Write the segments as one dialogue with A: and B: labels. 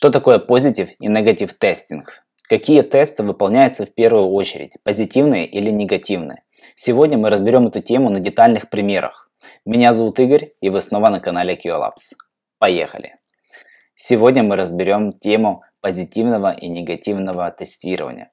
A: Что такое позитив и негатив тестинг? Какие тесты выполняются в первую очередь, позитивные или негативные? Сегодня мы разберем эту тему на детальных примерах. Меня зовут Игорь и вы снова на канале QLabs. Поехали! Сегодня мы разберем тему позитивного и негативного тестирования.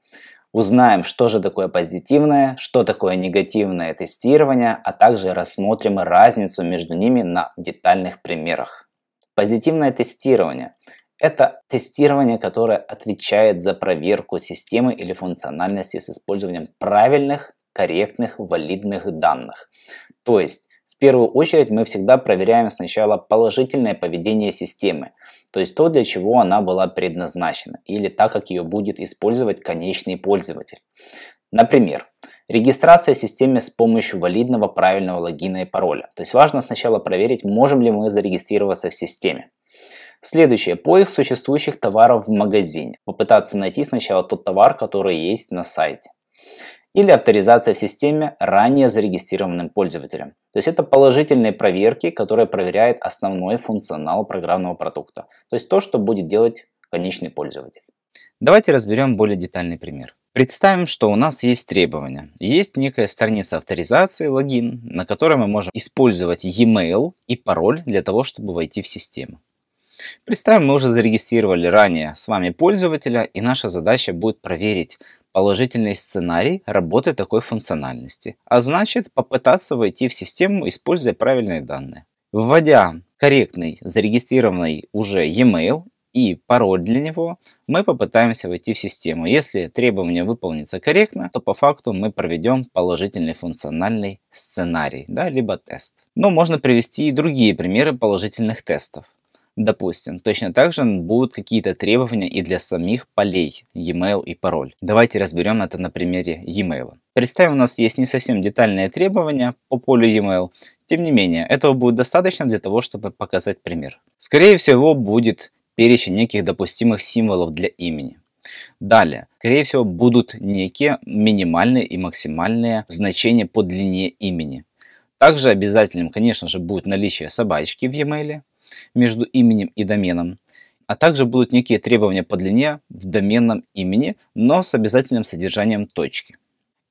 A: Узнаем, что же такое позитивное, что такое негативное тестирование, а также рассмотрим разницу между ними на детальных примерах. Позитивное тестирование это тестирование, которое отвечает за проверку системы или функциональности с использованием правильных, корректных, валидных данных. То есть, в первую очередь мы всегда проверяем сначала положительное поведение системы, то есть то, для чего она была предназначена, или так, как ее будет использовать конечный пользователь. Например, регистрация в системе с помощью валидного правильного логина и пароля. То есть важно сначала проверить, можем ли мы зарегистрироваться в системе. Следующее. Поиск существующих товаров в магазине. Попытаться найти сначала тот товар, который есть на сайте. Или авторизация в системе ранее зарегистрированным пользователем. То есть это положительные проверки, которые проверяют основной функционал программного продукта. То есть то, что будет делать конечный пользователь. Давайте разберем более детальный пример. Представим, что у нас есть требования. Есть некая страница авторизации, логин, на которой мы можем использовать e-mail и пароль для того, чтобы войти в систему. Представим, мы уже зарегистрировали ранее с вами пользователя, и наша задача будет проверить положительный сценарий работы такой функциональности, а значит попытаться войти в систему, используя правильные данные. Вводя корректный зарегистрированный уже e-mail и пароль для него, мы попытаемся войти в систему. Если требование выполнится корректно, то по факту мы проведем положительный функциональный сценарий, да, либо тест. Но можно привести и другие примеры положительных тестов. Допустим, точно так же будут какие-то требования и для самих полей e-mail и пароль. Давайте разберем это на примере e-mail. Представим, у нас есть не совсем детальные требования по полю e-mail. Тем не менее, этого будет достаточно для того, чтобы показать пример. Скорее всего, будет перечень неких допустимых символов для имени. Далее, скорее всего, будут некие минимальные и максимальные значения по длине имени. Также обязательным, конечно же, будет наличие собачки в e-mail, между именем и доменом. А также будут некие требования по длине в доменном имени, но с обязательным содержанием точки.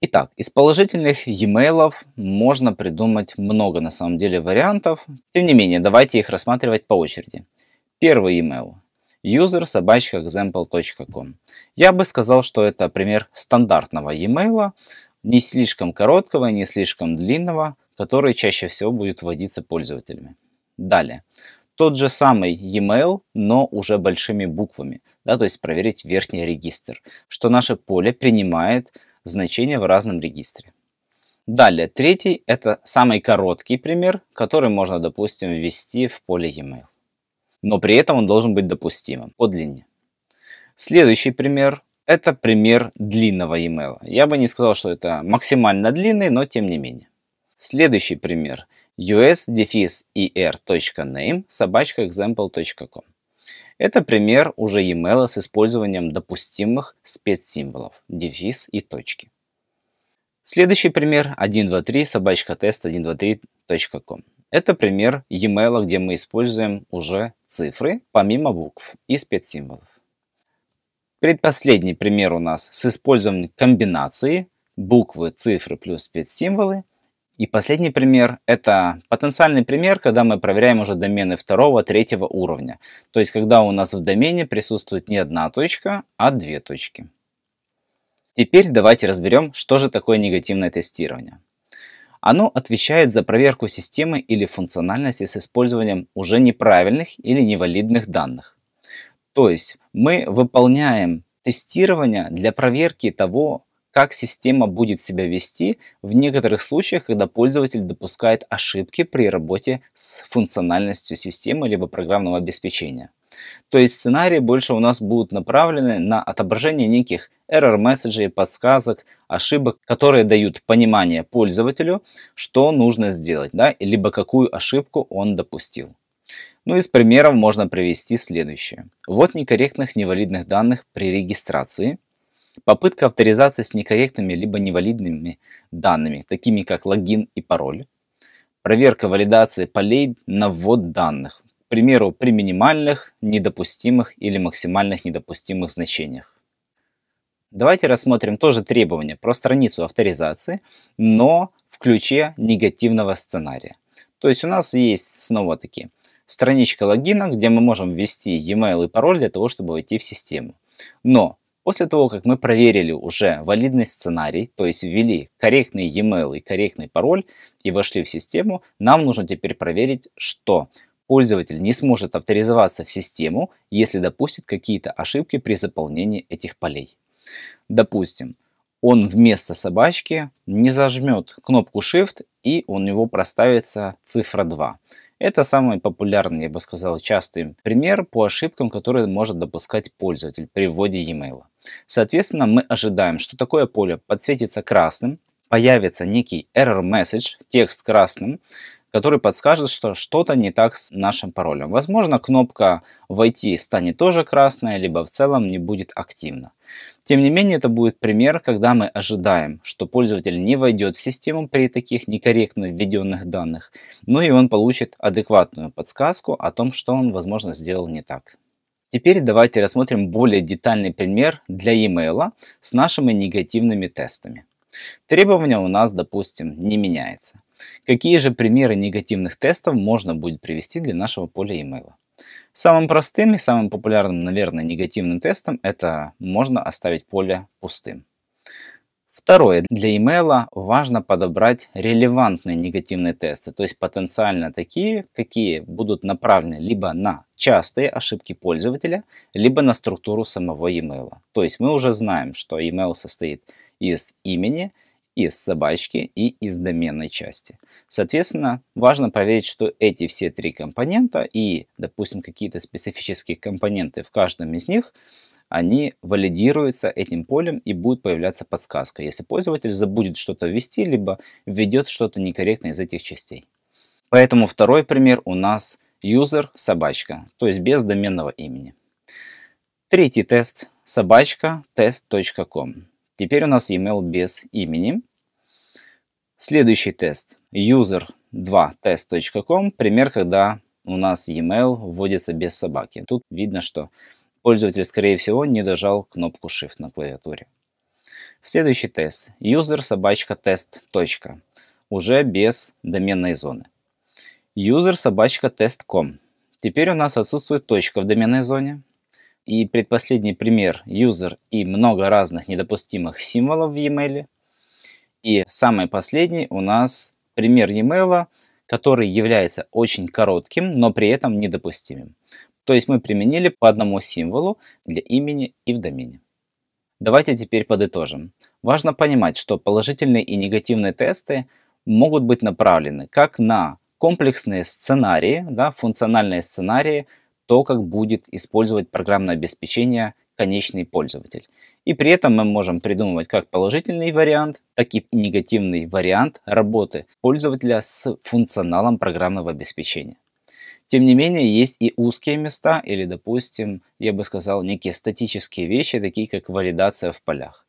A: Итак, из положительных e-mail можно придумать много на самом деле вариантов. Тем не менее, давайте их рассматривать по очереди. Первый email user example.com. Я бы сказал, что это пример стандартного e-mail, не слишком короткого, не слишком длинного, который чаще всего будет вводиться пользователями. Далее тот же самый e-mail, но уже большими буквами, да, то есть проверить верхний регистр, что наше поле принимает значение в разном регистре. Далее, третий – это самый короткий пример, который можно, допустим, ввести в поле e-mail. Но при этом он должен быть допустимым по длине. Следующий пример – это пример длинного e-mail. Я бы не сказал, что это максимально длинный, но тем не менее. Следующий пример us-er.name Это пример уже e-mail с использованием допустимых спецсимволов, дефис и точки. Следующий пример 123 собачка тест 123.com. Это пример e-mail, где мы используем уже цифры помимо букв и спецсимволов. Предпоследний пример у нас с использованием комбинации буквы, цифры плюс спецсимволы – и последний пример – это потенциальный пример, когда мы проверяем уже домены второго, третьего уровня. То есть, когда у нас в домене присутствует не одна точка, а две точки. Теперь давайте разберем, что же такое негативное тестирование. Оно отвечает за проверку системы или функциональности с использованием уже неправильных или невалидных данных. То есть мы выполняем тестирование для проверки того, как система будет себя вести в некоторых случаях, когда пользователь допускает ошибки при работе с функциональностью системы либо программного обеспечения. То есть сценарии больше у нас будут направлены на отображение неких error месседжей, подсказок, ошибок, которые дают понимание пользователю, что нужно сделать, да, либо какую ошибку он допустил. Ну и с примеров можно привести следующее. Вот некорректных невалидных данных при регистрации – Попытка авторизации с некорректными либо невалидными данными, такими как логин и пароль. Проверка валидации полей на ввод данных, к примеру, при минимальных, недопустимых или максимальных недопустимых значениях. Давайте рассмотрим тоже требования про страницу авторизации, но в ключе негативного сценария. То есть у нас есть снова таки страничка логина, где мы можем ввести e-mail и пароль для того, чтобы войти в систему. Но После того, как мы проверили уже валидный сценарий, то есть ввели корректный e-mail и корректный пароль и вошли в систему, нам нужно теперь проверить, что пользователь не сможет авторизоваться в систему, если допустит какие-то ошибки при заполнении этих полей. Допустим, он вместо собачки не зажмет кнопку Shift и у него проставится цифра 2. Это самый популярный, я бы сказал, частый пример по ошибкам, которые может допускать пользователь при вводе e-mail. Соответственно, мы ожидаем, что такое поле подсветится красным, появится некий error message, текст красным, который подскажет, что что-то не так с нашим паролем. Возможно, кнопка «Войти» станет тоже красная, либо в целом не будет активна. Тем не менее, это будет пример, когда мы ожидаем, что пользователь не войдет в систему при таких некорректно введенных данных, но ну и он получит адекватную подсказку о том, что он, возможно, сделал не так. Теперь давайте рассмотрим более детальный пример для e-mail с нашими негативными тестами. Требования у нас, допустим, не меняются. Какие же примеры негативных тестов можно будет привести для нашего поля e-mail? Самым простым и самым популярным, наверное, негативным тестом это можно оставить поле пустым. Второе. Для email важно подобрать релевантные негативные тесты, то есть потенциально такие, какие будут направлены либо на частые ошибки пользователя, либо на структуру самого email. То есть мы уже знаем, что email состоит из имени, из собачки и из доменной части. Соответственно, важно проверить, что эти все три компонента и, допустим, какие-то специфические компоненты в каждом из них, они валидируются этим полем и будет появляться подсказка, если пользователь забудет что-то ввести, либо введет что-то некорректное из этих частей. Поэтому второй пример у нас user собачка, то есть без доменного имени. Третий тест собачка test.com. Теперь у нас email без имени. Следующий тест. user2test.com. Пример, когда у нас email вводится без собаки. Тут видно, что пользователь, скорее всего, не дожал кнопку Shift на клавиатуре. Следующий тест. User собачка тест. Уже без доменной зоны. User собачка тест.com. Теперь у нас отсутствует точка в доменной зоне. И предпоследний пример – user и много разных недопустимых символов в e-mail. И самый последний у нас пример e-mail, который является очень коротким, но при этом недопустимым. То есть мы применили по одному символу для имени и в домене. Давайте теперь подытожим. Важно понимать, что положительные и негативные тесты могут быть направлены как на комплексные сценарии, да, функциональные сценарии – то, как будет использовать программное обеспечение конечный пользователь. И при этом мы можем придумывать как положительный вариант, так и негативный вариант работы пользователя с функционалом программного обеспечения. Тем не менее, есть и узкие места или, допустим, я бы сказал, некие статические вещи, такие как валидация в полях.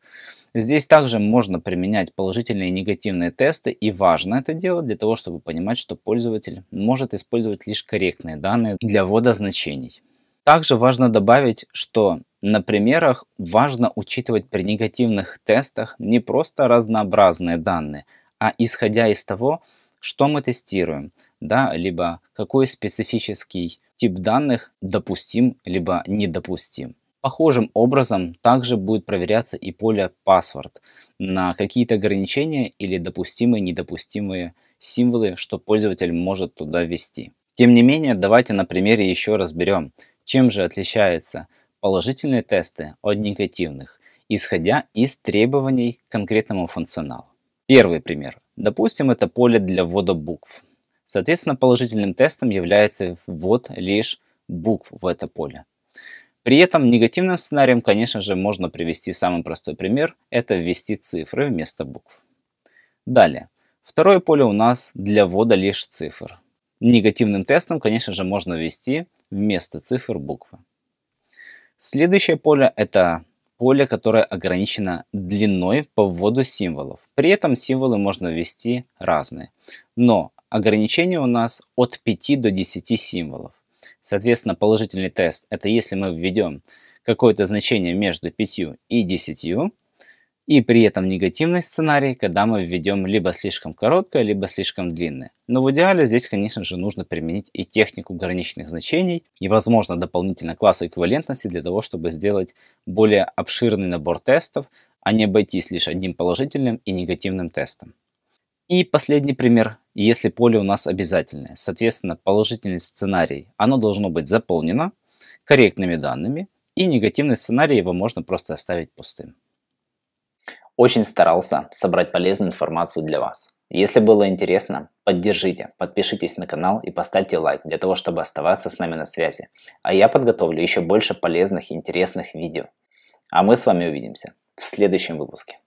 A: Здесь также можно применять положительные и негативные тесты, и важно это делать для того, чтобы понимать, что пользователь может использовать лишь корректные данные для ввода значений. Также важно добавить, что на примерах важно учитывать при негативных тестах не просто разнообразные данные, а исходя из того, что мы тестируем, да, либо какой специфический тип данных допустим, либо недопустим. Похожим образом также будет проверяться и поле «Паспорт» на какие-то ограничения или допустимые недопустимые символы, что пользователь может туда ввести. Тем не менее, давайте на примере еще разберем, чем же отличаются положительные тесты от негативных, исходя из требований к конкретному функционалу. Первый пример. Допустим, это поле для ввода букв. Соответственно, положительным тестом является ввод лишь букв в это поле. При этом негативным сценарием, конечно же, можно привести самый простой пример – это ввести цифры вместо букв. Далее. Второе поле у нас для ввода лишь цифр. Негативным тестом, конечно же, можно ввести вместо цифр буквы. Следующее поле – это поле, которое ограничено длиной по вводу символов. При этом символы можно ввести разные. Но ограничение у нас от 5 до 10 символов. Соответственно, положительный тест – это если мы введем какое-то значение между 5 и 10, и при этом негативный сценарий, когда мы введем либо слишком короткое, либо слишком длинное. Но в идеале здесь, конечно же, нужно применить и технику граничных значений, и, возможно, дополнительно класс эквивалентности для того, чтобы сделать более обширный набор тестов, а не обойтись лишь одним положительным и негативным тестом. И последний пример, если поле у нас обязательное. Соответственно, положительный сценарий, оно должно быть заполнено корректными данными, и негативный сценарий его можно просто оставить пустым. Очень старался собрать полезную информацию для вас. Если было интересно, поддержите, подпишитесь на канал и поставьте лайк для того, чтобы оставаться с нами на связи. А я подготовлю еще больше полезных и интересных видео. А мы с вами увидимся в следующем выпуске.